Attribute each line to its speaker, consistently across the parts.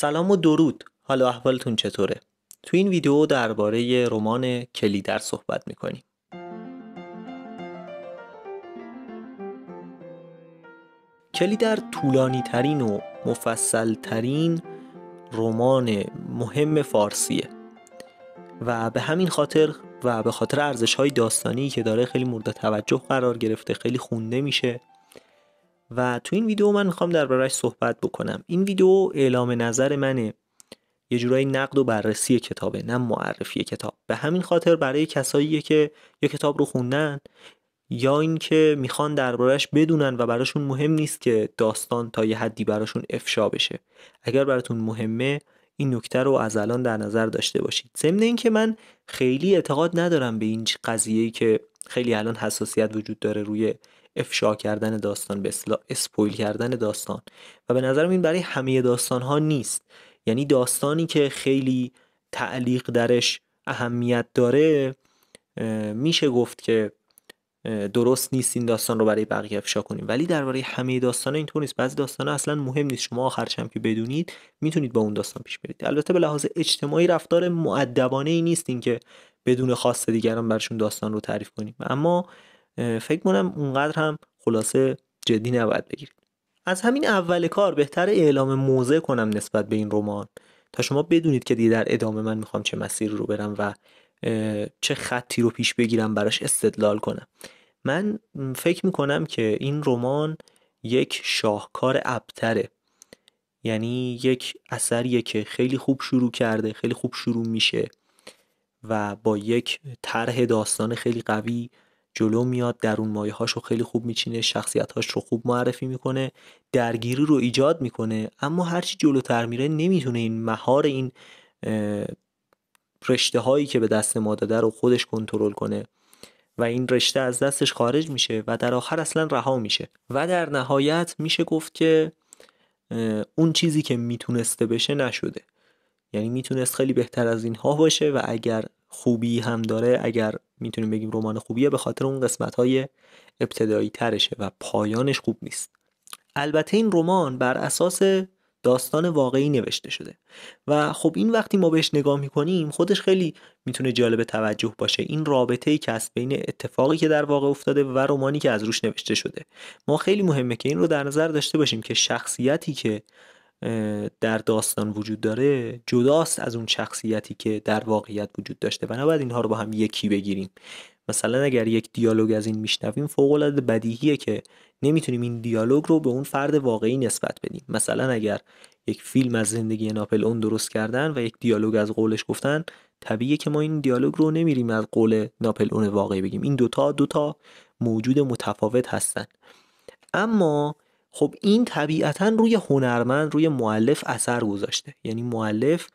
Speaker 1: سلام و درود حالا احوالتون چطوره تو این ویدیو درباره رمان در صحبت میکنیم کلیدر طولانی ترین و مفصل ترین رمان مهم فارسیه و به همین خاطر و به خاطر ارزش های داستانی که داره خیلی مورد توجه قرار گرفته خیلی خونده میشه و تو این ویدیو من میخوام دربارهش صحبت بکنم این ویدیو اعلام نظر منه یه جورایی نقد و بررسی کتابه نه معرفی کتاب به همین خاطر برای کساییه که یه کتاب رو خوندن یا اینکه میخوان دربارهش بدونن و براشون مهم نیست که داستان تا یه حدی براشون افشا بشه اگر براتون مهمه این نکته رو از الان در نظر داشته باشید ضمن اینکه من خیلی اعتقاد ندارم به این قضیه که خیلی الان حساسیت وجود داره روی افشا کردن داستان به اصطلاح اسپویل کردن داستان و به نظرم این برای همه داستان ها نیست یعنی داستانی که خیلی تعلیق درش اهمیت داره میشه گفت که درست نیست این داستان رو برای بقیه افشا کنیم ولی درباره همه داستان ها اینطور نیست بعضی داستان ها اصلا مهم نیست شما هم که بدونید میتونید با اون داستان پیش برید البته به لحاظ اجتماعی رفتار مؤدبانه ای نیست اینکه بدون خواست دیگران برشون داستان رو تعریف کنیم اما فکر کنم اونقدر هم خلاصه جدی نباید بگیرید از همین اول کار بهتر اعلام موضع کنم نسبت به این رمان تا شما بدونید که دیگه در ادامه من میخوام چه مسیر رو برم و چه خطی رو پیش بگیرم براش استدلال کنم من فکر میکنم که این رمان یک شاهکار ابتره یعنی یک اثریه که خیلی خوب شروع کرده خیلی خوب شروع میشه و با یک طرح داستان خیلی قوی جلو میاد درون مایه رو خیلی خوب میچینه شخصیت هاش رو خوب معرفی میکنه درگیری رو ایجاد میکنه اما هرچی جلوتر میره نمیتونه این مهار این رشته هایی که به دست ما داده رو خودش کنترل کنه و این رشته از دستش خارج میشه و در آخر اصلا رها میشه و در نهایت میشه گفت که اون چیزی که میتونسته بشه نشده یعنی میتونست خیلی بهتر از اینها باشه و اگر خوبی هم داره اگر میتونیم بگیم رمان خوبیه به خاطر اون قسمت های ابتدایی ترشه و پایانش خوب نیست البته این رمان بر اساس داستان واقعی نوشته شده و خب این وقتی ما بهش نگاه میکنیم خودش خیلی میتونه جالب توجه باشه این رابطه ای که از بین اتفاقی که در واقع افتاده و رومانی که از روش نوشته شده ما خیلی مهمه که این رو در نظر داشته باشیم که شخصیتی که در داستان وجود داره جداست از اون شخصیتی که در واقعیت وجود داشته و نباید اینها رو با هم یکی بگیریم مثلا اگر یک دیالوگ از این میشنویم فوق العاده بدیهیه که نمیتونیم این دیالوگ رو به اون فرد واقعی نسبت بدیم مثلا اگر یک فیلم از زندگی ناپل اون درست کردن و یک دیالوگ از قولش گفتن طبیعیه که ما این دیالوگ رو نمیریم از قول ناپل اون واقعی بگیم این دوتا دوتا موجود متفاوت هستن اما خب این طبیعتا روی هنرمند روی معلف اثر گذاشته یعنی معلف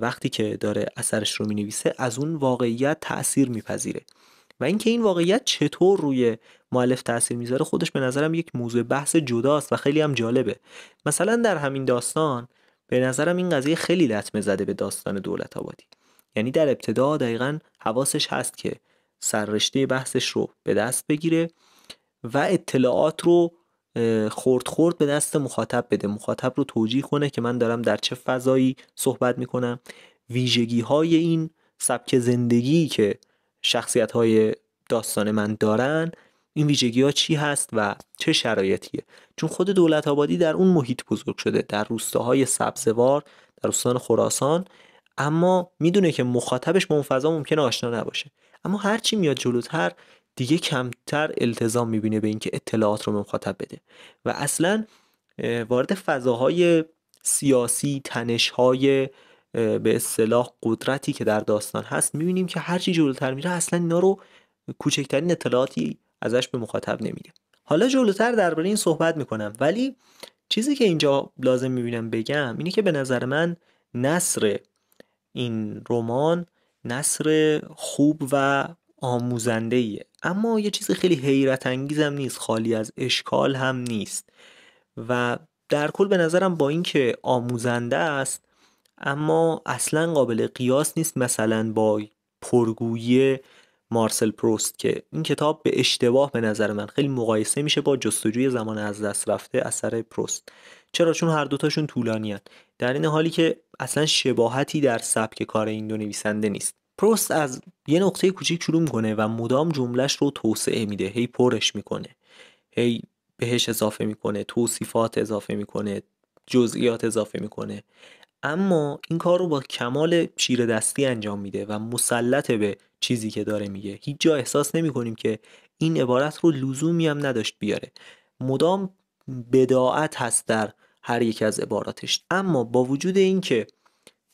Speaker 1: وقتی که داره اثرش رو مینویسه از اون واقعیت تاثیر میپذیره و اینکه این واقعیت چطور روی معلف تاثیر میذاره خودش به نظرم یک موضوع بحث جداست و خیلی هم جالبه مثلا در همین داستان به نظرم این قضیه خیلی لطمه زده به داستان دولت آبادی یعنی در ابتدا دقیقا حواسش هست که سررشته بحثش رو به دست بگیره و اطلاعات رو خورد خورد به دست مخاطب بده مخاطب رو توجیه کنه که من دارم در چه فضایی صحبت میکنم ویژگی های این سبک زندگی که شخصیت های داستان من دارن این ویژگی ها چی هست و چه شرایطیه چون خود دولت آبادی در اون محیط بزرگ شده در روستاهای سبزوار در استان خراسان اما میدونه که مخاطبش با اون فضا ممکنه آشنا نباشه اما هرچی میاد جلوتر دیگه کمتر التزام میبینه به اینکه اطلاعات رو به مخاطب بده و اصلا وارد فضاهای سیاسی تنشهای به اصطلاح قدرتی که در داستان هست میبینیم که هرچی جلوتر میره اصلا اینا رو کوچکترین اطلاعاتی ازش به مخاطب نمیده حالا جلوتر درباره این صحبت میکنم ولی چیزی که اینجا لازم میبینم بگم اینه که به نظر من نصر این رمان نصر خوب و آموزنده ایه. اما یه چیز خیلی حیرت هم نیست خالی از اشکال هم نیست و در کل به نظرم با اینکه آموزنده است اما اصلا قابل قیاس نیست مثلا با پرگویی مارسل پروست که این کتاب به اشتباه به نظر من خیلی مقایسه میشه با جستجوی زمان از دست رفته اثر پروست چرا چون هر دوتاشون طولانی در این حالی که اصلا شباهتی در سبک کار این دو نویسنده نیست پروست از یه نقطه کوچیک شروع میکنه و مدام جملهش رو توسعه میده هی پرش میکنه هی بهش اضافه میکنه توصیفات اضافه میکنه جزئیات اضافه میکنه اما این کار رو با کمال شیر دستی انجام میده و مسلط به چیزی که داره میگه هیچ جا احساس نمیکنیم که این عبارت رو لزومی هم نداشت بیاره مدام بداعت هست در هر یک از عباراتش اما با وجود اینکه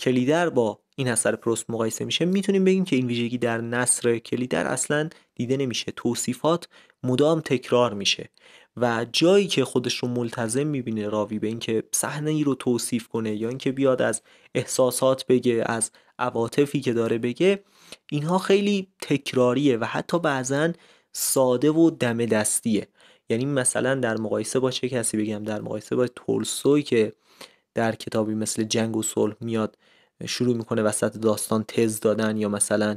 Speaker 1: کلیدر با این اثر پروست مقایسه میشه میتونیم بگیم که این ویژگی در نصر کلیدر اصلا دیده نمیشه توصیفات مدام تکرار میشه و جایی که خودش رو ملتزم میبینه راوی به اینکه صحنه ای رو توصیف کنه یا اینکه بیاد از احساسات بگه از عواطفی که داره بگه اینها خیلی تکراریه و حتی بعضا ساده و دم دستیه یعنی مثلا در مقایسه با چه کسی بگم در مقایسه با تولستوی که در کتابی مثل جنگ و صلح میاد شروع میکنه وسط داستان تز دادن یا مثلا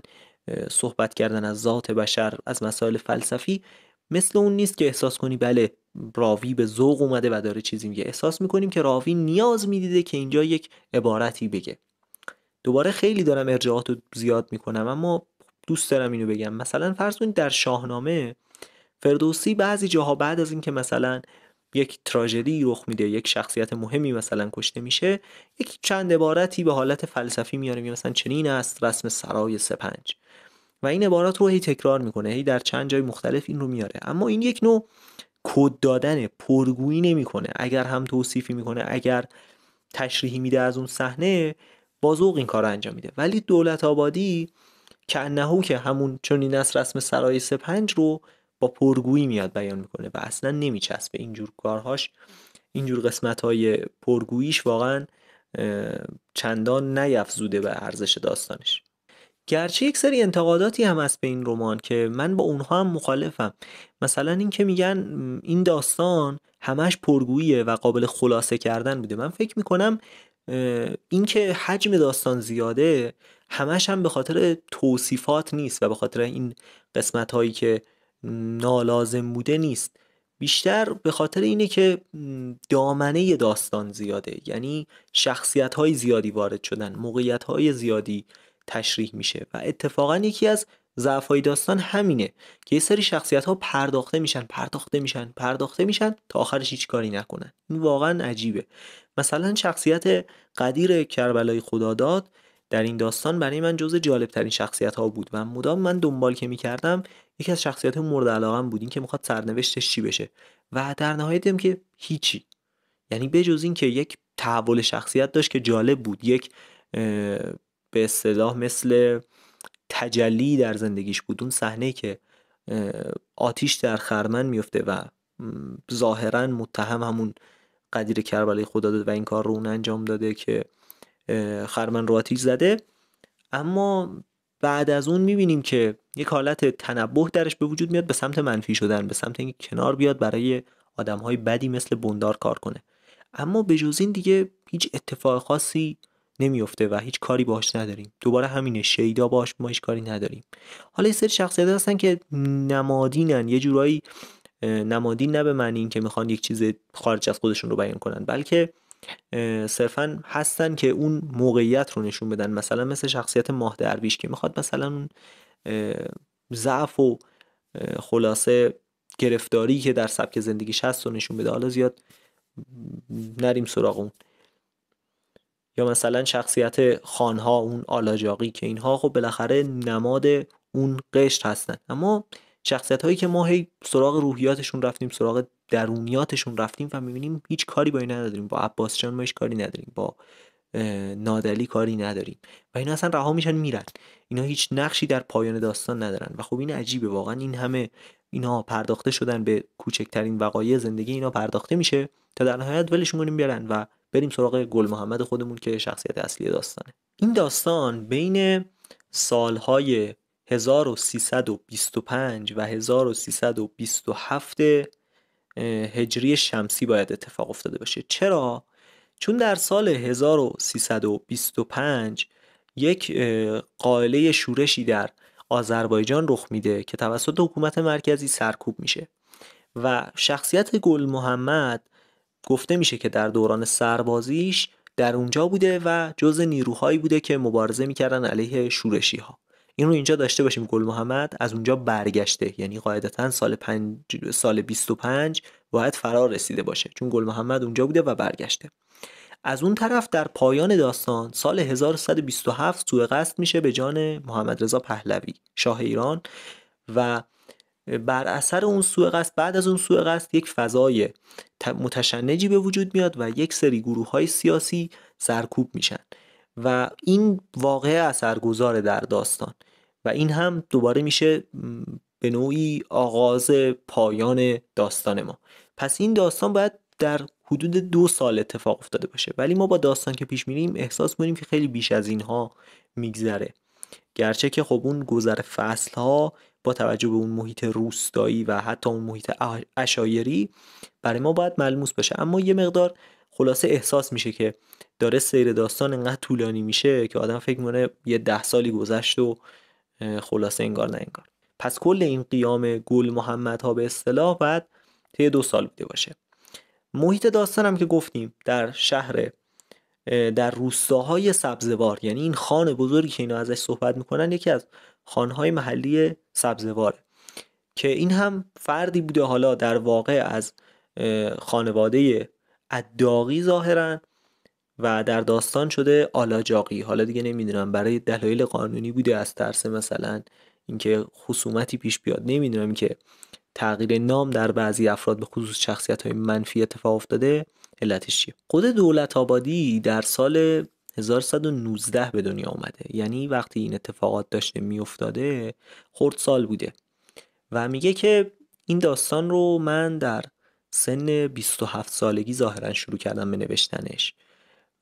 Speaker 1: صحبت کردن از ذات بشر از مسائل فلسفی مثل اون نیست که احساس کنی بله راوی به ذوق اومده و داره چیزی میگه احساس میکنیم که راوی نیاز میدیده که اینجا یک عبارتی بگه دوباره خیلی دارم ارجاعات رو زیاد میکنم اما دوست دارم اینو بگم مثلا فرض کنید در شاهنامه فردوسی بعضی جاها بعد از اینکه مثلا یک تراژدی رخ میده یک شخصیت مهمی مثلا کشته میشه یک چند عبارتی به حالت فلسفی میاره میگه مثلا چنین است رسم سرای سپنج و این عبارات رو هی تکرار میکنه هی در چند جای مختلف این رو میاره اما این یک نوع کد دادن پرگویی نمیکنه اگر هم توصیفی میکنه اگر تشریحی میده از اون صحنه بازوق این کار رو انجام میده ولی دولت آبادی که انهو که همون چنین است رسم سرای سپنج رو با پرگویی میاد بیان میکنه و اصلا نمیچسبه اینجور کارهاش اینجور قسمت های پرگوییش واقعا چندان نیفزوده به ارزش داستانش گرچه یک سری انتقاداتی هم هست به این رمان که من با اونها هم مخالفم مثلا این که میگن این داستان همش پرگوییه و قابل خلاصه کردن بوده من فکر میکنم اینکه حجم داستان زیاده همش هم به خاطر توصیفات نیست و به خاطر این قسمت هایی که نالازم بوده نیست بیشتر به خاطر اینه که دامنه داستان زیاده یعنی شخصیت های زیادی وارد شدن موقعیت های زیادی تشریح میشه و اتفاقا یکی از ضعف های داستان همینه که یه سری شخصیت ها پرداخته میشن پرداخته میشن پرداخته میشن تا آخرش هیچ کاری نکنن این واقعا عجیبه مثلا شخصیت قدیر کربلای خداداد در این داستان برای من جز جالب ترین شخصیت ها بود و مدام من دنبال که میکردم یکی از شخصیت مورد علاقم بود این که میخواد سرنوشتش چی بشه و در نهایت دیدم که هیچی یعنی بجز این که یک تحول شخصیت داشت که جالب بود یک به اصطلاح مثل تجلی در زندگیش بود اون صحنه که آتیش در خرمن میفته و ظاهرا متهم همون قدیر کربلای خدا داده و این کار رو اون انجام داده که خرمن رو آتیش زده اما بعد از اون میبینیم که یک حالت تنبه درش به وجود میاد به سمت منفی شدن به سمت اینکه کنار بیاد برای آدم های بدی مثل بندار کار کنه اما به جز این دیگه هیچ اتفاق خاصی نمیفته و هیچ کاری باش نداریم دوباره همینه شیدا باش ما هیچ کاری نداریم حالا یه سری شخصیت هستن که نمادینن یه جورایی نمادین نه به معنی اینکه میخوان یک چیز خارج از خودشون رو بیان کنن بلکه صرفا هستن که اون موقعیت رو نشون بدن مثلا مثل شخصیت ماه درویش که میخواد مثلا اون ضعف و خلاصه گرفتاری که در سبک زندگیش هست رو نشون بده حالا زیاد نریم سراغ اون یا مثلا شخصیت خانها اون آلاجاقی که اینها خب بالاخره نماد اون قشر هستن اما شخصیت هایی که ما هی سراغ روحیاتشون رفتیم سراغ درونیاتشون رفتیم و میبینیم هیچ کاری با این نداریم با عباس جان ما هیچ کاری نداریم با نادلی کاری نداریم و اینا اصلا رها میشن میرن اینا هیچ نقشی در پایان داستان ندارن و خب این عجیبه واقعا این همه اینا پرداخته شدن به کوچکترین وقایع زندگی اینا پرداخته میشه تا در نهایت ولشون کنیم بیارن و بریم سراغ گل محمد خودمون که شخصیت اصلی داستانه این داستان بین سالهای 1325 و 1327 هجری شمسی باید اتفاق افتاده باشه چرا؟ چون در سال 1325 یک قائله شورشی در آذربایجان رخ میده که توسط حکومت مرکزی سرکوب میشه و شخصیت گل محمد گفته میشه که در دوران سربازیش در اونجا بوده و جز نیروهایی بوده که مبارزه میکردن علیه شورشی ها این رو اینجا داشته باشیم گل محمد از اونجا برگشته یعنی قاعدتا سال پنج سال 25 باید فرار رسیده باشه چون گل محمد اونجا بوده و برگشته از اون طرف در پایان داستان سال 1127 سوء قصد میشه به جان محمد رضا پهلوی شاه ایران و بر اثر اون سوء قصد بعد از اون سوء قصد یک فضای متشنجی به وجود میاد و یک سری گروه های سیاسی سرکوب میشن و این واقعه اثرگذار در داستان و این هم دوباره میشه به نوعی آغاز پایان داستان ما پس این داستان باید در حدود دو سال اتفاق افتاده باشه ولی ما با داستان که پیش میریم احساس میکنیم که خیلی بیش از اینها میگذره گرچه که خب اون گذر فصل ها با توجه به اون محیط روستایی و حتی اون محیط اشایری برای ما باید ملموس باشه اما یه مقدار خلاصه احساس میشه که داره سیر داستان انقدر طولانی میشه که آدم فکر میکنه یه ده سالی گذشت و خلاصه انگار نه انگار پس کل این قیام گل محمد ها به اصطلاح بعد طی دو سال بوده باشه محیط داستان هم که گفتیم در شهر در روستاهای سبزوار یعنی این خان بزرگی که اینا ازش صحبت میکنن یکی از خانهای محلی سبزواره که این هم فردی بوده حالا در واقع از خانواده اداقی ظاهرن و در داستان شده آلاجاقی حالا دیگه نمیدونم برای دلایل قانونی بوده از ترس مثلا اینکه خصومتی پیش بیاد نمیدونم که تغییر نام در بعضی افراد به خصوص شخصیت های منفی اتفاق افتاده علتش چیه خود دولت آبادی در سال 1119 به دنیا آمده یعنی وقتی این اتفاقات داشته میافتاده خرد سال بوده و میگه که این داستان رو من در سن 27 سالگی ظاهرا شروع کردم به نوشتنش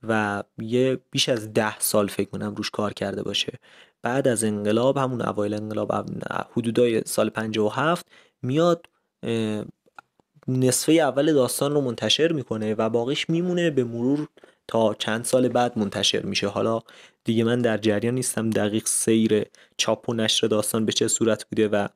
Speaker 1: و یه بیش از ده سال فکر کنم روش کار کرده باشه بعد از انقلاب همون اوایل انقلاب حدودای سال 57 میاد نصفه اول داستان رو منتشر میکنه و باقیش میمونه به مرور تا چند سال بعد منتشر میشه حالا دیگه من در جریان نیستم دقیق سیر چاپ و نشر داستان به چه صورت بوده و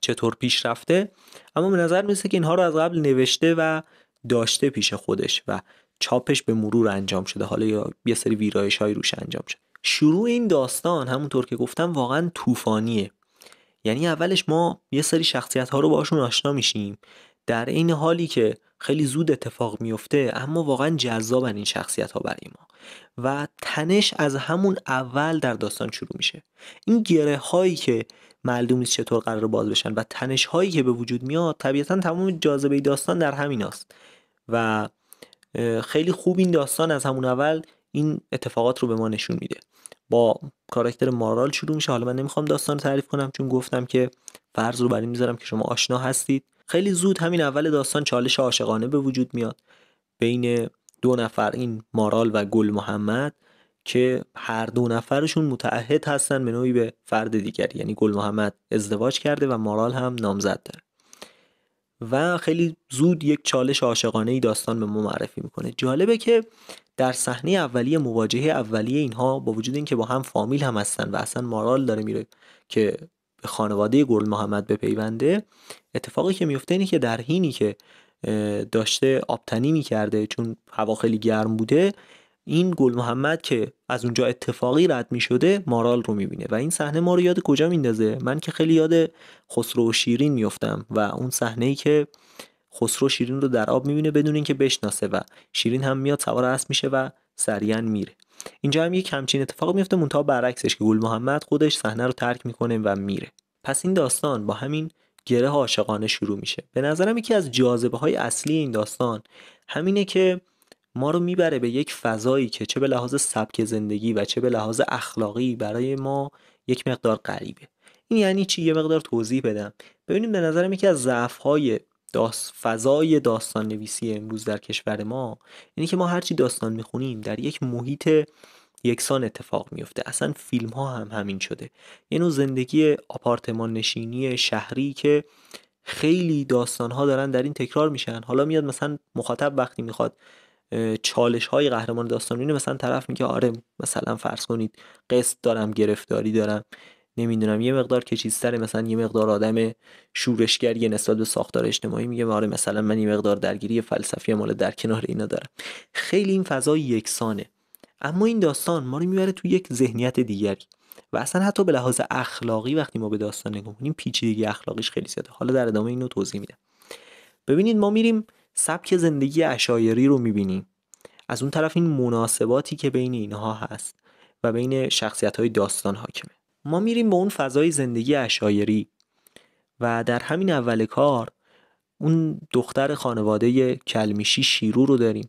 Speaker 1: چطور پیش رفته اما به نظر میسه که اینها رو از قبل نوشته و داشته پیش خودش و چاپش به مرور انجام شده حالا یا یه سری ویرایش های روش انجام شده شروع این داستان همونطور که گفتم واقعا طوفانیه یعنی اولش ما یه سری شخصیت ها رو باشون آشنا میشیم در این حالی که خیلی زود اتفاق میفته اما واقعا جذابن این شخصیت ها برای ما و تنش از همون اول در داستان شروع میشه این گره هایی که معلوم نیست چطور قرار باز بشن و تنش هایی که به وجود میاد طبیعتا تمام جاذبه داستان در همین است و خیلی خوب این داستان از همون اول این اتفاقات رو به ما نشون میده با کاراکتر مارال شروع میشه حالا من نمیخوام داستان رو تعریف کنم چون گفتم که فرض رو بر این میذارم که شما آشنا هستید خیلی زود همین اول داستان چالش عاشقانه به وجود میاد بین دو نفر این مارال و گل محمد که هر دو نفرشون متعهد هستن به نوعی به فرد دیگری یعنی گل محمد ازدواج کرده و مارال هم نامزد و خیلی زود یک چالش عاشقانه ای داستان به ما معرفی میکنه جالبه که در صحنه اولیه مواجهه اولیه اینها با وجود اینکه با هم فامیل هم هستن و اصلا مارال داره میره که به خانواده گل محمد بپیونده اتفاقی که میفته اینه که در هینی که داشته آبتنی میکرده چون هوا خیلی گرم بوده این گل محمد که از اونجا اتفاقی رد می شده مارال رو بینه و این صحنه ما رو یاد کجا میندازه من که خیلی یاد خسرو و شیرین میافتم و اون صحنه ای که خسرو شیرین رو در آب می بینه بدون اینکه بشناسه و شیرین هم میاد سوار اسب میشه و سریعا میره اینجا هم یک همچین اتفاق میفته مونتا برعکسش که گل محمد خودش صحنه رو ترک میکنه و میره پس این داستان با همین گره عاشقانه شروع میشه به نظرم یکی از جاذبه های اصلی این داستان همینه که ما رو میبره به یک فضایی که چه به لحاظ سبک زندگی و چه به لحاظ اخلاقی برای ما یک مقدار غریبه این یعنی چی یه مقدار توضیح بدم ببینیم به نظرم یکی از ضعف‌های داست... فضای داستان نویسی امروز در کشور ما یعنی که ما هرچی داستان میخونیم در یک محیط یکسان اتفاق میفته اصلا فیلم ها هم همین شده یه زندگی آپارتمان نشینی شهری که خیلی داستان ها دارن در این تکرار میشن حالا میاد مثلا مخاطب وقتی میخواد چالش های قهرمان داستان اینه مثلا طرف میگه آره مثلا فرض کنید قصد دارم گرفتاری دارم نمیدونم یه مقدار کچیستره مثلا یه مقدار آدم شورشگری نسبت به ساختار اجتماعی میگه آره مثلا من یه مقدار درگیری فلسفی مال در کنار اینا دارم خیلی این فضا یکسانه اما این داستان ما رو میبره تو یک ذهنیت دیگری و اصلا حتی به لحاظ اخلاقی وقتی ما به داستان نگاه پیچیدگی اخلاقیش خیلی زیاده حالا در ادامه اینو توضیح میدم ببینید ما میریم سبک زندگی اشایری رو میبینیم از اون طرف این مناسباتی که بین اینها هست و بین شخصیت های داستان حاکمه ما میریم به اون فضای زندگی اشایری و در همین اول کار اون دختر خانواده کلمیشی شیرو رو داریم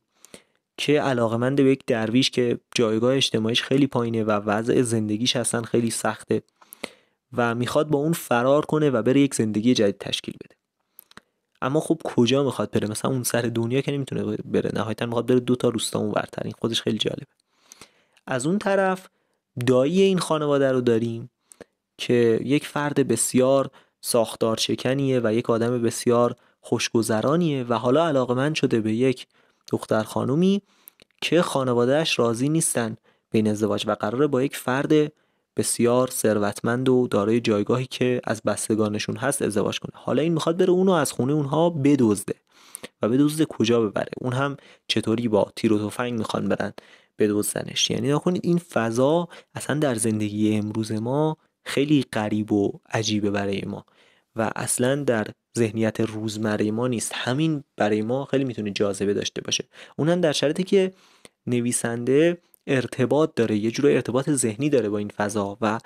Speaker 1: که علاقمند به یک درویش که جایگاه اجتماعیش خیلی پایینه و وضع زندگیش اصلا خیلی سخته و میخواد با اون فرار کنه و بره یک زندگی جدید تشکیل بده اما خب کجا میخواد بره مثلا اون سر دنیا که نمیتونه بره نهایتا میخواد بره دو تا روستا اون این خودش خیلی جالبه از اون طرف دایی این خانواده رو داریم که یک فرد بسیار ساختار شکنیه و یک آدم بسیار خوشگذرانیه و حالا من شده به یک دختر خانومی که خانوادهش راضی نیستن بین ازدواج و قراره با یک فرد بسیار ثروتمند و دارای جایگاهی که از بستگانشون هست ازدواج کنه حالا این میخواد بره اونو از خونه اونها بدزده و بدزده کجا ببره اون هم چطوری با تیر و تفنگ میخوان برن بدزدنش یعنی نکنید این فضا اصلا در زندگی امروز ما خیلی غریب و عجیبه برای ما و اصلا در ذهنیت روزمره ما نیست همین برای ما خیلی میتونه جاذبه داشته باشه اونم در شرطی که نویسنده ارتباط داره یه جور ارتباط ذهنی داره با این فضا و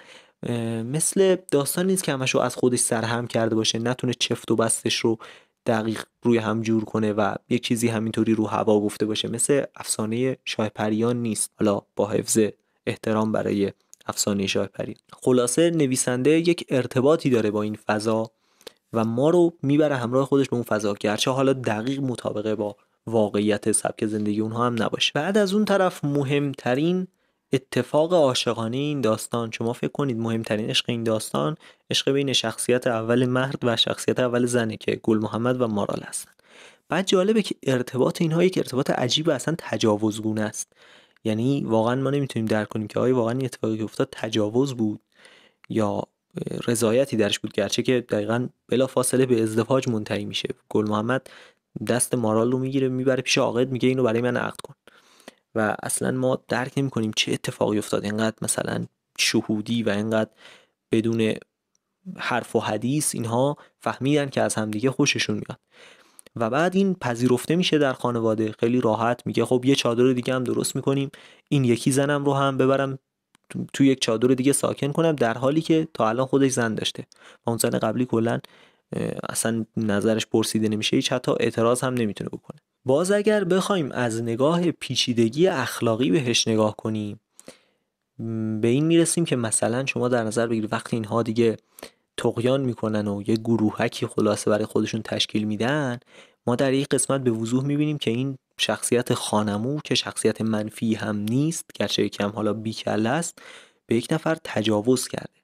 Speaker 1: مثل داستان نیست که همش رو از خودش سرهم کرده باشه نتونه چفت و بستش رو دقیق روی هم جور کنه و یه چیزی همینطوری رو هوا گفته باشه مثل افسانه شاه پریان نیست حالا با حفظ احترام برای افسانه شاه پریان خلاصه نویسنده یک ارتباطی داره با این فضا و ما رو میبره همراه خودش به اون فضا گرچه حالا دقیق مطابقه با واقعیت سبک زندگی اونها هم نباشه بعد از اون طرف مهمترین اتفاق عاشقانه این داستان شما فکر کنید مهمترین عشق این داستان عشق بین شخصیت اول مرد و شخصیت اول زنه که گل محمد و مارال هستن بعد جالبه که ارتباط اینها یک ارتباط عجیب و اصلا تجاوزگونه است یعنی واقعا ما نمیتونیم درک کنیم که آیا واقعا این اتفاقی که افتاد تجاوز بود یا رضایتی درش بود گرچه که دقیقا بلا فاصله به ازدواج منتهی میشه گل محمد دست مارال رو میگیره میبره پیش عاقد میگه اینو برای من عقد کن و اصلا ما درک نمی کنیم چه اتفاقی افتاد اینقدر مثلا شهودی و اینقدر بدون حرف و حدیث اینها فهمیدن که از همدیگه خوششون میاد و بعد این پذیرفته میشه در خانواده خیلی راحت میگه خب یه چادر دیگه هم درست میکنیم این یکی زنم رو هم ببرم تو یک چادر دیگه ساکن کنم در حالی که تا الان خودش زن داشته و اون زن قبلی کلا اصلا نظرش پرسیده نمیشه هیچ حتی اعتراض هم نمیتونه بکنه باز اگر بخوایم از نگاه پیچیدگی اخلاقی بهش نگاه کنیم به این میرسیم که مثلا شما در نظر بگیرید وقتی اینها دیگه تقیان میکنن و یه گروهکی خلاصه برای خودشون تشکیل میدن ما در یک قسمت به وضوح میبینیم که این شخصیت خانمو که شخصیت منفی هم نیست گرچه کم حالا بیکل است به یک نفر تجاوز کرده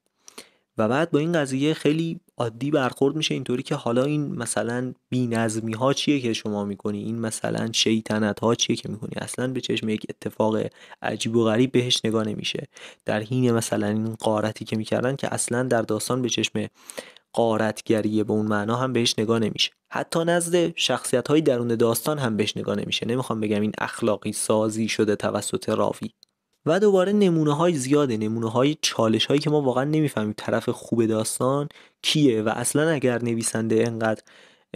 Speaker 1: و بعد با این قضیه خیلی عادی برخورد میشه اینطوری که حالا این مثلا نظمی ها چیه که شما میکنی این مثلا شیطنت ها چیه که میکنی اصلا به چشم یک اتفاق عجیب و غریب بهش نگاه نمیشه در حین مثلا این قارتی که میکردن که اصلا در داستان به چشم قارتگریه به اون معنا هم بهش نگاه نمیشه حتی نزد شخصیت های درون داستان هم بهش نگاه نمیشه نمیخوام بگم این اخلاقی سازی شده توسط راوی و دوباره نمونه های زیاده نمونه های چالش هایی که ما واقعا نمیفهمیم طرف خوب داستان کیه و اصلا اگر نویسنده انقدر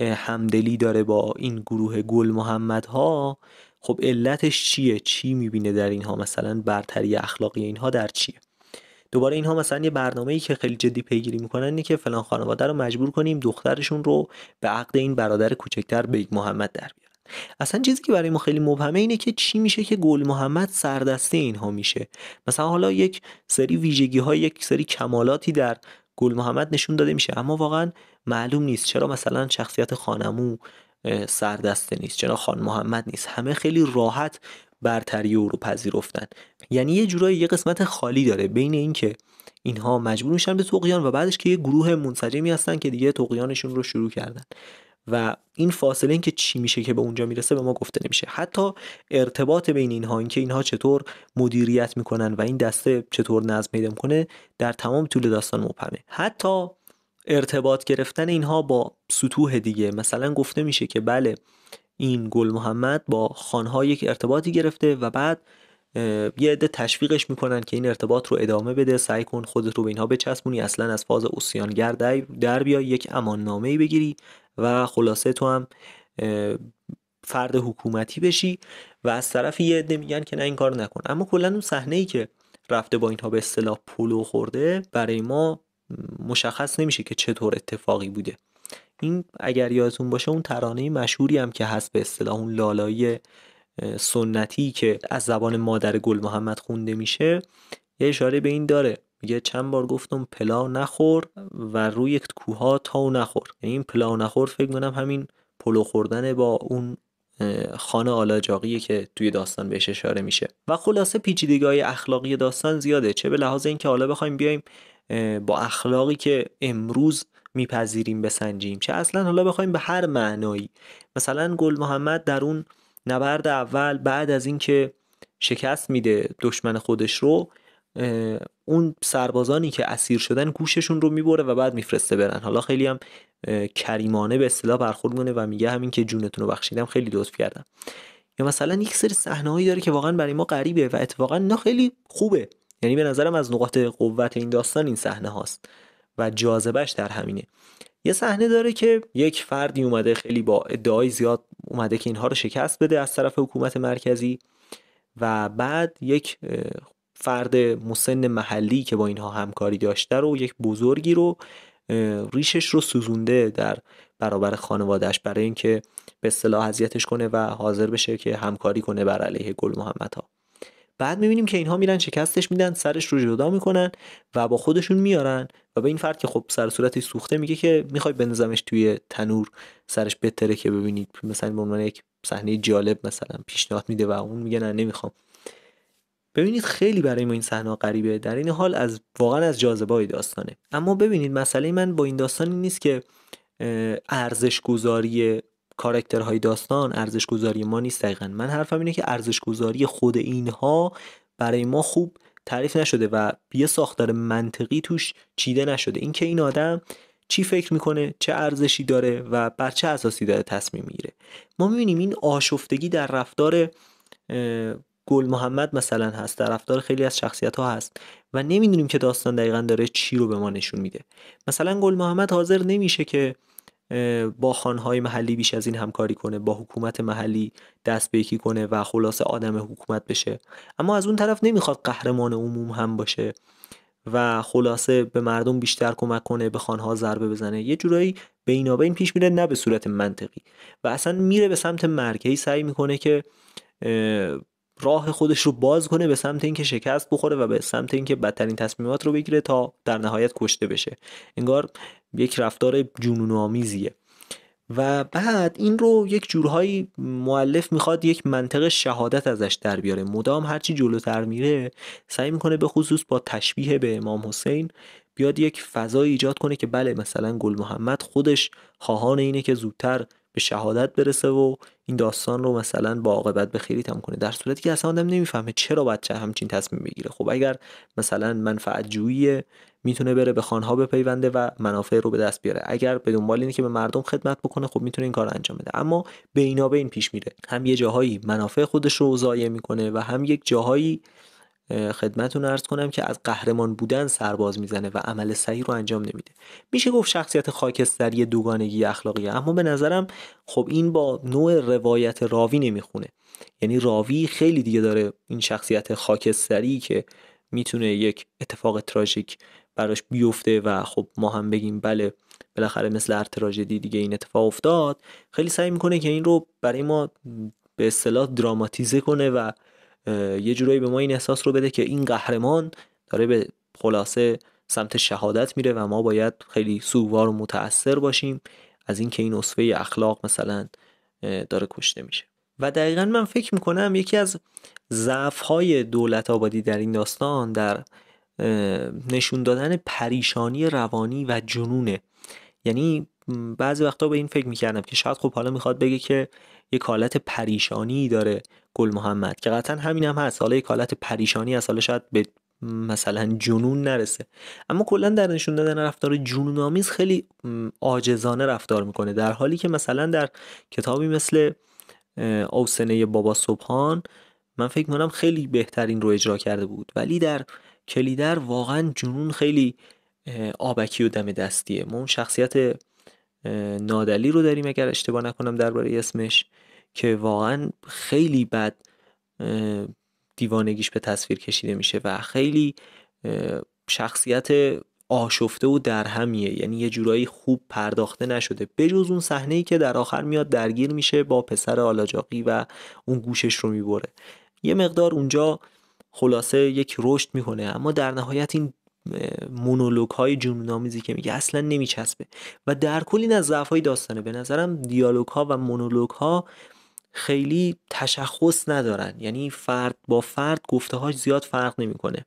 Speaker 1: همدلی داره با این گروه گل محمد ها خب علتش چیه چی میبینه در اینها مثلا برتری اخلاقی اینها در چیه دوباره اینها مثلا یه برنامه‌ای که خیلی جدی پیگیری میکنن اینه که فلان خانواده رو مجبور کنیم دخترشون رو به عقد این برادر کوچکتر بیگ محمد در اصلا چیزی که برای ما خیلی مبهمه اینه که چی میشه که گل محمد سردسته اینها میشه مثلا حالا یک سری ویژگی های یک سری کمالاتی در گل محمد نشون داده میشه اما واقعا معلوم نیست چرا مثلا شخصیت خانمو سردسته نیست چرا خان محمد نیست همه خیلی راحت برتری او رو پذیرفتن یعنی یه جورایی یه قسمت خالی داره بین اینکه اینها مجبور میشن به تقیان و بعدش که یه گروه منسجمی هستن که دیگه تقیانشون رو شروع کردن و این فاصله اینکه چی میشه که به اونجا میرسه به ما گفته نمیشه حتی ارتباط بین اینها اینکه اینها چطور مدیریت میکنن و این دسته چطور نظم پیدا میکنه در تمام طول داستان مبهمه حتی ارتباط گرفتن اینها با سطوح دیگه مثلا گفته میشه که بله این گل محمد با خانها یک ارتباطی گرفته و بعد یه عده تشویقش میکنن که این ارتباط رو ادامه بده سعی کن خودت رو به اینها بچسبونی اصلا از فاز اوسیانگر در بیا یک امان نامه بگیری و خلاصه تو هم فرد حکومتی بشی و از طرف یه عده میگن که نه این کار نکن اما کلا اون صحنه ای که رفته با اینها به اصطلاح پلو خورده برای ما مشخص نمیشه که چطور اتفاقی بوده این اگر یادتون باشه اون ترانه مشهوری هم که هست به اصطلاح اون لالایی سنتی که از زبان مادر گل محمد خونده میشه یه اشاره به این داره میگه چند بار گفتم پلا نخور و روی کوها تا نخور یعنی این پلا نخور فکر کنم همین پلو خوردن با اون خانه آلاجاقیه که توی داستان بهش اشاره میشه و خلاصه پیچیدگی‌های اخلاقی داستان زیاده چه به لحاظ اینکه حالا بخوایم بیایم با اخلاقی که امروز میپذیریم بسنجیم چه اصلا حالا بخوایم به هر معنایی مثلا گل محمد در اون نبرد اول بعد از اینکه شکست میده دشمن خودش رو اون سربازانی که اسیر شدن گوششون رو میبره و بعد میفرسته برن حالا خیلی هم کریمانه به اصطلاح برخورد میکنه و میگه همین که جونتون رو بخشیدم خیلی دوست کردم یا مثلا یک سری هایی داره که واقعا برای ما غریبه و اتفاقا نه خیلی خوبه یعنی به نظرم از نقاط قوت این داستان این صحنه هاست و جاذبش در همینه یه صحنه داره که یک فردی اومده خیلی با ادعای زیاد اومده که اینها رو شکست بده از طرف حکومت مرکزی و بعد یک فرد مسن محلی که با اینها همکاری داشته رو یک بزرگی رو ریشش رو سوزونده در برابر خانوادهش برای اینکه به اصطلاح اذیتش کنه و حاضر بشه که همکاری کنه بر علیه گل محمد ها بعد میبینیم که اینها میرن شکستش میدن سرش رو جدا میکنن و با خودشون میارن و به این فرد که خب سر صورتی سوخته میگه که میخوای بندازمش توی تنور سرش بتره که ببینید مثلا به عنوان یک صحنه جالب مثلا پیشنهاد میده و اون میگه نه نمیخوام ببینید خیلی برای ما این صحنه غریبه در این حال از واقعا از جاذبه داستانه اما ببینید مسئله من با این داستانی نیست که ارزش گذاری کاراکترهای داستان ارزش گذاری ما نیست دقیقا من حرفم اینه که ارزش گذاری خود اینها برای ما خوب تعریف نشده و یه ساختار منطقی توش چیده نشده اینکه این آدم چی فکر میکنه چه ارزشی داره و بر چه اساسی داره تصمیم میگیره ما میبینیم این آشفتگی در رفتار گل محمد مثلا هست در رفتار خیلی از شخصیت ها هست و نمیدونیم که داستان دقیقا داره چی رو به ما نشون میده مثلا گل محمد حاضر نمیشه که با خانهای محلی بیش از این همکاری کنه با حکومت محلی دست به یکی کنه و خلاصه آدم حکومت بشه اما از اون طرف نمیخواد قهرمان عموم هم باشه و خلاصه به مردم بیشتر کمک کنه به خانها ضربه بزنه یه جورایی این پیش میره نه به صورت منطقی و اصلا میره به سمت ای سعی میکنه که راه خودش رو باز کنه به سمت اینکه شکست بخوره و به سمت اینکه بدترین تصمیمات رو بگیره تا در نهایت کشته بشه انگار یک رفتار جنون آمیزیه و بعد این رو یک جورهایی معلف میخواد یک منطق شهادت ازش در بیاره مدام هرچی جلوتر میره سعی میکنه به خصوص با تشبیه به امام حسین بیاد یک فضای ایجاد کنه که بله مثلا گل محمد خودش خواهان اینه که زودتر به شهادت برسه و این داستان رو مثلا با عاقبت به خیری کنه در صورتی که اصلا آدم نمیفهمه چرا بچه همچین تصمیم بگیره خب اگر مثلا منفعت جویی میتونه بره به خانها بپیونده و منافع رو به دست بیاره اگر به دنبال اینه که به مردم خدمت بکنه خب میتونه این کار رو انجام بده اما به این پیش میره هم یه جاهایی منافع خودش رو ضایع میکنه و هم یک جاهایی خدمتون ارز کنم که از قهرمان بودن سرباز میزنه و عمل صحیح رو انجام نمیده میشه گفت شخصیت خاکستری دوگانگی اخلاقیه اما به نظرم خب این با نوع روایت راوی نمیخونه یعنی راوی خیلی دیگه داره این شخصیت خاکستری که میتونه یک اتفاق تراژیک براش بیفته و خب ما هم بگیم بله بالاخره مثل هر تراژدی دیگه این اتفاق افتاد خیلی سعی میکنه که این رو برای ما به اصطلاح دراماتیزه کنه و یه جورایی به ما این احساس رو بده که این قهرمان داره به خلاصه سمت شهادت میره و ما باید خیلی سوگوار و متاثر باشیم از اینکه این اصفه اخلاق مثلا داره کشته میشه و دقیقا من فکر میکنم یکی از ضعف های دولت آبادی در این داستان در نشون دادن پریشانی روانی و جنونه یعنی بعضی وقتا به این فکر میکردم که شاید خب حالا میخواد بگه که یک حالت پریشانی داره گل محمد که قطعا همین هم هست حالا یک حالت پریشانی از حالا شاید به مثلا جنون نرسه اما کلا در نشون دادن رفتار جنون آمیز خیلی آجزانه رفتار میکنه در حالی که مثلا در کتابی مثل اوسنه بابا صبحان من فکر میکنم خیلی بهترین رو اجرا کرده بود ولی در کلیدر واقعا جنون خیلی آبکی و دم دستیه ما اون شخصیت نادلی رو داریم اگر اشتباه نکنم درباره اسمش که واقعا خیلی بد دیوانگیش به تصویر کشیده میشه و خیلی شخصیت آشفته و درهمیه یعنی یه جورایی خوب پرداخته نشده بجز اون صحنه ای که در آخر میاد درگیر میشه با پسر آلاجاقی و اون گوشش رو میبره یه مقدار اونجا خلاصه یک رشد میکنه اما در نهایت این مونولوگ های جنونآمیزی که میگه اصلا نمیچسبه و در کل این از ضعف های داستانه به نظرم دیالوگ ها و مونولوگ ها خیلی تشخص ندارن یعنی فرد با فرد گفته هاش زیاد فرق نمیکنه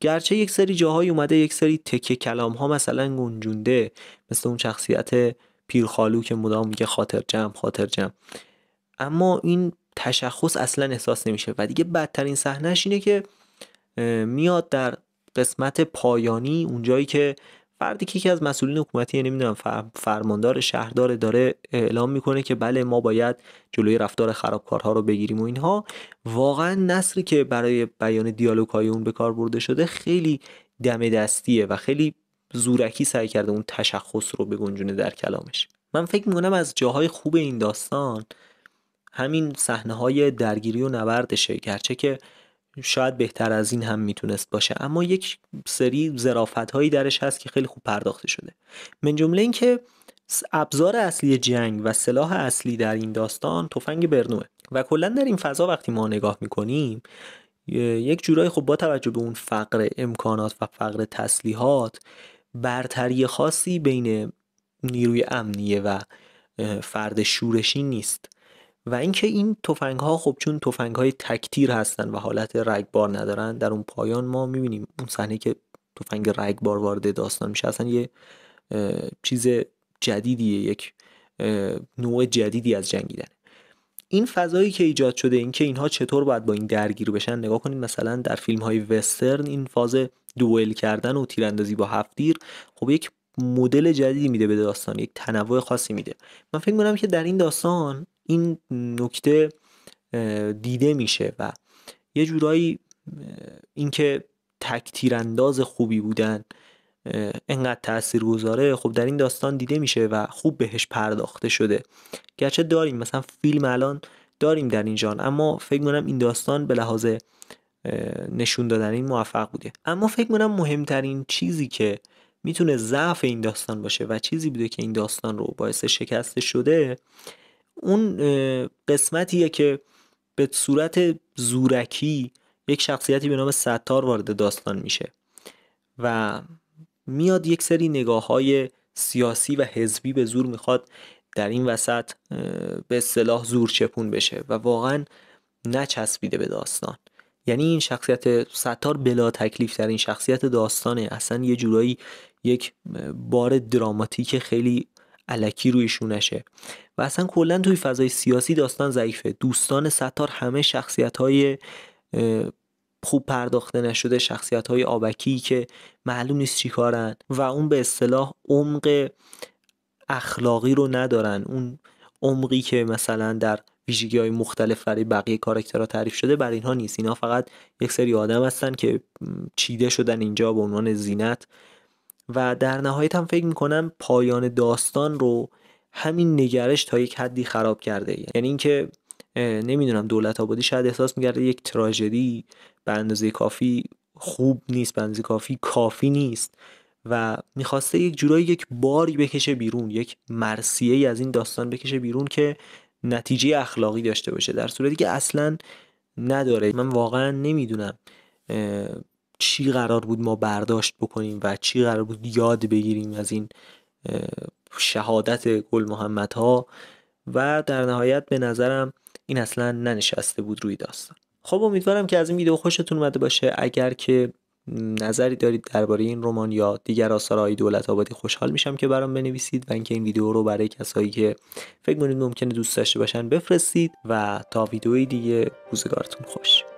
Speaker 1: گرچه یک سری جاهای اومده یک سری تکه کلام ها مثلا گنجونده مثل اون شخصیت پیرخالو که مدام میگه خاطر جمع خاطر جمع اما این تشخص اصلا احساس نمیشه و دیگه بدترین صحنهش اینه که میاد در قسمت پایانی اونجایی که فردی که یکی از مسئولین حکومتی نمیدونم یعنی فرماندار شهردار داره اعلام میکنه که بله ما باید جلوی رفتار خرابکارها رو بگیریم و اینها واقعا نصری که برای بیان دیالوگ های اون به کار برده شده خیلی دم دستیه و خیلی زورکی سعی کرده اون تشخص رو بگنجونه در کلامش من فکر میکنم از جاهای خوب این داستان همین صحنه های درگیری و نبردشه گرچه که شاید بهتر از این هم میتونست باشه اما یک سری زرافت هایی درش هست که خیلی خوب پرداخته شده من جمله اینکه ابزار اصلی جنگ و سلاح اصلی در این داستان تفنگ برنوه و کلا در این فضا وقتی ما نگاه میکنیم یک جورایی خب با توجه به اون فقر امکانات و فقر تسلیحات برتری خاصی بین نیروی امنیه و فرد شورشی نیست و اینکه این تفنگ ها خب چون تفنگ های تکتیر هستن و حالت رگبار ندارن در اون پایان ما میبینیم اون صحنه که تفنگ رگبار وارد داستان میشه اصلا یه چیز جدیدیه یک نوع جدیدی از جنگیدن این فضایی که ایجاد شده اینکه اینها چطور باید با این درگیر بشن نگاه کنید مثلا در فیلم های وسترن این فاز دوئل کردن و تیراندازی با هفتیر، تیر خب یک مدل جدیدی میده به داستان یک تنوع خاصی میده من فکر میکنم که در این داستان این نکته دیده میشه و یه جورایی اینکه تک تیرانداز خوبی بودن انقدر تأثیر گذاره خب در این داستان دیده میشه و خوب بهش پرداخته شده گرچه داریم مثلا فیلم الان داریم در این جان اما فکر کنم این داستان به لحاظ نشون دادن این موفق بوده اما فکر کنم مهمترین چیزی که میتونه ضعف این داستان باشه و چیزی بوده که این داستان رو باعث شکست شده اون قسمتیه که به صورت زورکی یک شخصیتی به نام ستار وارد داستان میشه و میاد یک سری نگاه های سیاسی و حزبی به زور میخواد در این وسط به صلاح زور چپون بشه و واقعا نچسبیده به داستان یعنی این شخصیت ستار بلا تکلیف در این شخصیت داستانه اصلا یه جورایی یک بار دراماتیک خیلی علکی روی شونشه و اصلا کلا توی فضای سیاسی داستان ضعیفه دوستان ستار همه شخصیت های خوب پرداخته نشده شخصیت های آبکی که معلوم نیست چی کارن و اون به اصطلاح عمق اخلاقی رو ندارن اون عمقی که مثلا در ویژگی های مختلف برای بقیه کاراکترها تعریف شده برای اینها نیست اینها فقط یک سری آدم هستن که چیده شدن اینجا به عنوان زینت و در نهایت هم فکر میکنم پایان داستان رو همین نگرش تا یک حدی خراب کرده یعنی اینکه نمیدونم دولت آبادی شاید احساس میکرده یک تراژدی به اندازه کافی خوب نیست به اندازه کافی کافی نیست و میخواسته یک جورایی یک باری بکشه بیرون یک مرسیه از این داستان بکشه بیرون که نتیجه اخلاقی داشته باشه در صورتی که اصلا نداره من واقعا نمیدونم چی قرار بود ما برداشت بکنیم و چی قرار بود یاد بگیریم از این شهادت گل محمد ها و در نهایت به نظرم این اصلا ننشسته بود روی داستان خب امیدوارم که از این ویدیو خوشتون اومده باشه اگر که نظری دارید درباره این رمان یا دیگر آثار آقای دولت آبادی خوشحال میشم که برام بنویسید و اینکه این ویدیو رو برای کسایی که فکر می‌کنید ممکنه دوست داشته باشن بفرستید و تا ویدیوی دیگه روزگارتون خوش